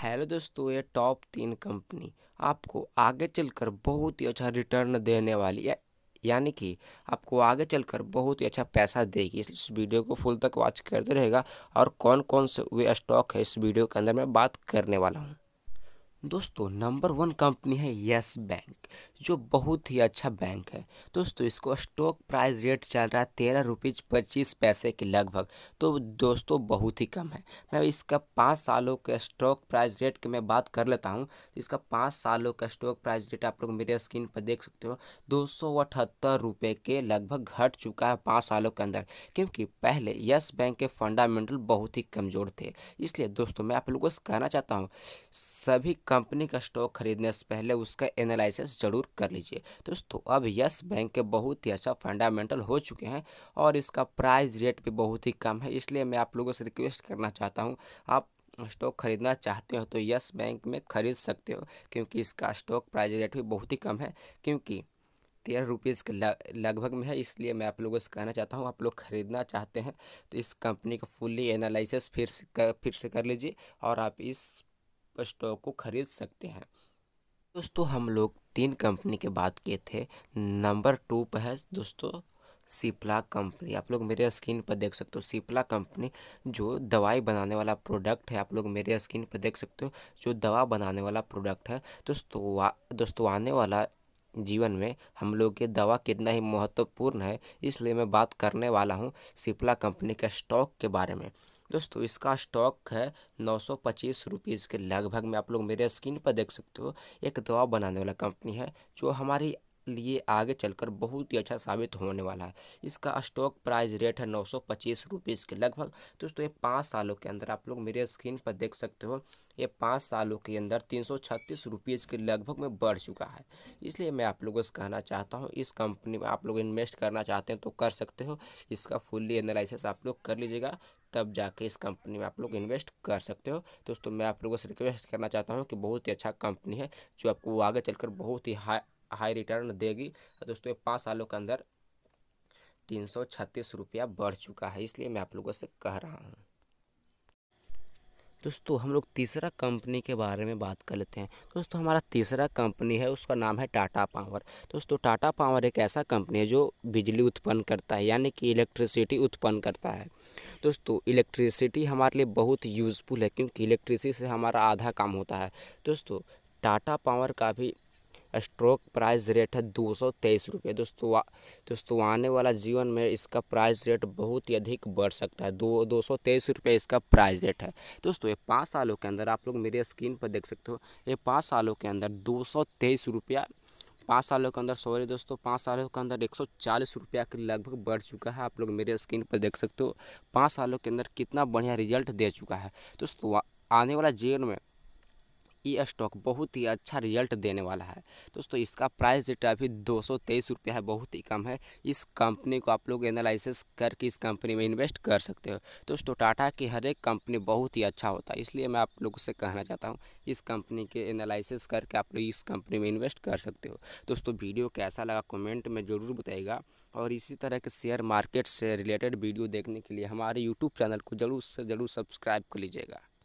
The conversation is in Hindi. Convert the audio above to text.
हेलो दोस्तों ये टॉप तीन कंपनी आपको आगे चलकर बहुत ही अच्छा रिटर्न देने वाली है यानी कि आपको आगे चलकर बहुत ही अच्छा पैसा देगी इस वीडियो को फुल तक वॉच करते रहेगा और कौन कौन से वे स्टॉक है इस वीडियो के अंदर मैं बात करने वाला हूँ दोस्तों नंबर वन कंपनी है येस बैंक जो बहुत ही अच्छा बैंक है दोस्तों इसको स्टॉक प्राइस रेट चल रहा है तेरह रुपीज़ पच्चीस पैसे के लगभग तो दोस्तों बहुत ही कम है मैं इसका पाँच सालों के स्टॉक प्राइस रेट की मैं बात कर लेता हूँ इसका पाँच सालों का स्टॉक प्राइस रेट आप लोग मेरे स्क्रीन पर देख सकते हो दो सौ अठहत्तर रुपये के लगभग घट चुका है पाँच सालों के अंदर क्योंकि पहले यस बैंक के फंडामेंटल बहुत ही कमज़ोर थे इसलिए दोस्तों मैं आप लोगों से कहना चाहता हूँ सभी कंपनी का स्टॉक खरीदने से पहले उसका एनालिसिस ज़रूर कर लीजिए दोस्तों अब यस बैंक के बहुत ही अच्छा फंडामेंटल हो चुके हैं और इसका प्राइस रेट भी बहुत ही कम है इसलिए मैं आप लोगों से रिक्वेस्ट करना चाहता हूँ आप स्टॉक खरीदना चाहते हो तो यस बैंक में खरीद सकते हो क्योंकि इसका स्टॉक प्राइस रेट भी बहुत ही कम है क्योंकि तेरह रुपीज़ के लगभग में है इसलिए मैं आप लोगों से कहना चाहता हूँ आप लोग ख़रीदना चाहते हैं तो इस कंपनी का फुल्ली एनालिसिस फिर से कर, फिर से कर लीजिए और आप इस स्टॉक को ख़रीद सकते हैं दोस्तों हम लोग तीन कंपनी के बात किए थे नंबर टू पर है दोस्तों सिप्ला कंपनी आप लोग मेरे स्क्रीन पर देख सकते हो सिप्ला कंपनी जो दवाई बनाने वाला प्रोडक्ट है आप लोग मेरे स्क्रीन पर देख सकते हो जो दवा बनाने वाला प्रोडक्ट है दोस्तों दोस्तों आने वाला जीवन में हम लोग के दवा कितना ही महत्वपूर्ण है इसलिए मैं बात करने वाला हूँ सिप्ला कंपनी के स्टॉक के बारे में दोस्तों इसका स्टॉक है नौ सौ पच्चीस रुपीज़ के लगभग में आप लोग मेरे स्क्रीन पर देख सकते हो एक दवा बनाने वाला कंपनी है जो हमारी लिए आगे चलकर बहुत ही अच्छा साबित होने वाला है इसका स्टॉक प्राइस रेट है नौ सौ पच्चीस रुपीज़ के लगभग दोस्तों ये पाँच सालों के अंदर आप लोग मेरे स्क्रीन पर देख सकते हो ये पाँच सालों के अंदर तीन सौ छत्तीस रुपीज़ के लगभग में बढ़ चुका है इसलिए मैं आप लोगों से कहना चाहता हूँ इस कंपनी में आप लोग इन्वेस्ट करना चाहते हैं तो कर सकते हो इसका फुल्ली एनालिसिस आप लोग कर लीजिएगा तब जाके इस कंपनी में आप लोग इन्वेस्ट कर सकते हो दोस्तों मैं आप लोगों से रिक्वेस्ट करना चाहता हूँ कि बहुत ही अच्छा कंपनी है जो आपको आगे चलकर बहुत ही हाई हाई रिटर्न देगी दोस्तों ये पाँच सालों के अंदर तीन सौ छत्तीस रुपया बढ़ चुका है इसलिए मैं आप लोगों से कह रहा हूँ दोस्तों हम लोग तीसरा कंपनी के बारे में बात कर लेते हैं दोस्तों हमारा तीसरा कंपनी है उसका नाम है टाटा पावर दोस्तों टाटा पावर एक ऐसा कंपनी है जो बिजली उत्पन्न करता है यानी कि इलेक्ट्रिसिटी उत्पन्न करता है दोस्तों इलेक्ट्रिसिटी हमारे लिए बहुत यूज़फुल है क्योंकि इलेक्ट्रिसिटी से हमारा आधा काम होता है दोस्तों टाटा पावर का भी स्ट्रोक प्राइस रेट है दो सौ तेईस रुपये दोस्तों दोस्तों आने वाला जीवन में इसका प्राइस रेट बहुत ही अधिक बढ़ सकता है दो दो सौ तेईस रुपये इसका प्राइस रेट है दोस्तों ये पाँच सालों के अंदर आप लोग मेरे स्क्रीन पर देख सकते हो ये पाँच सालों के अंदर दो सौ तेईस रुपया पाँच सालों के अंदर सॉरी दोस्तों पाँच सालों के अंदर एक सौ चालीस रुपया के लगभग बढ़ चुका है आप लोग मेरे स्क्रीन पर देख सकते हो पाँच सालों के अंदर कितना बढ़िया रिजल्ट दे चुका है दोस्तों आने वाला जीवन में ये स्टॉक बहुत ही अच्छा रिजल्ट देने वाला है दोस्तों इसका प्राइस रेट अभी दो सौ तेईस रुपया है बहुत ही कम है इस कंपनी को आप लोग एनालिसिस करके इस कंपनी में इन्वेस्ट कर सकते हो दोस्तों टाटा की हर एक कंपनी बहुत ही अच्छा होता है इसलिए मैं आप लोगों से कहना चाहता हूँ इस कंपनी के एनालिसिस करके आप लोग इस कंपनी में इन्वेस्ट कर सकते हो दोस्तों वीडियो कैसा लगा कमेंट में ज़रूर बताएगा और इसी तरह के शेयर मार्केट से रिलेटेड वीडियो देखने के लिए हमारे यूट्यूब चैनल को ज़रूर से ज़रूर सब्सक्राइब कर लीजिएगा